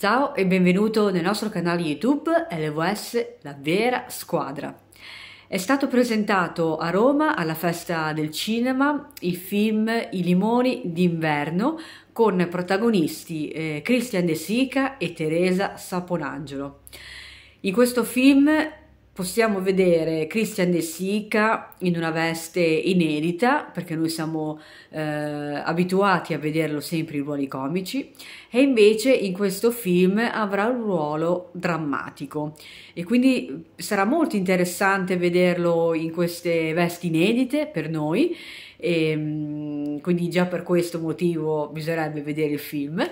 Ciao e benvenuto nel nostro canale YouTube LVS La Vera Squadra. È stato presentato a Roma alla Festa del Cinema il film I limoni d'inverno con protagonisti eh, Christian De Sica e Teresa Saponangelo. In questo film possiamo vedere Christian De Sica in una veste inedita, perché noi siamo eh, abituati a vederlo sempre in ruoli comici, e invece in questo film avrà un ruolo drammatico. E quindi sarà molto interessante vederlo in queste vesti inedite per noi. E, ehm, Mm, quindi già per questo motivo bisognerebbe vedere il film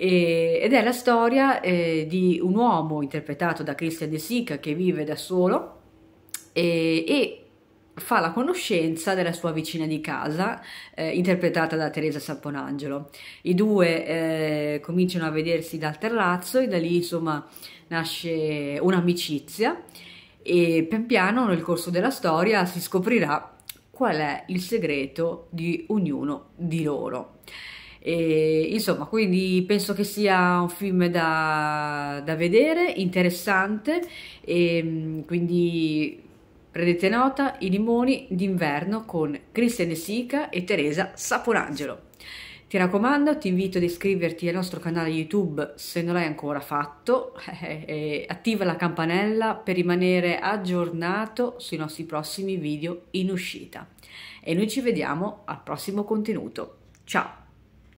ed è la storia eh, di un uomo interpretato da Christian De Sica che vive da solo e, e fa la conoscenza della sua vicina di casa, eh, interpretata da Teresa Saponangelo. I due eh, cominciano a vedersi dal terrazzo e da lì insomma nasce un'amicizia e pian piano nel corso della storia si scoprirà qual è il segreto di ognuno di loro. E, insomma, quindi penso che sia un film da, da vedere, interessante, e, ehm, quindi prendete nota I limoni d'inverno con Cristian De Sica e Teresa Saporangelo. Ti raccomando, ti invito ad iscriverti al nostro canale YouTube se non l'hai ancora fatto, attiva la campanella per rimanere aggiornato sui nostri prossimi video in uscita. E noi ci vediamo al prossimo contenuto. Ciao!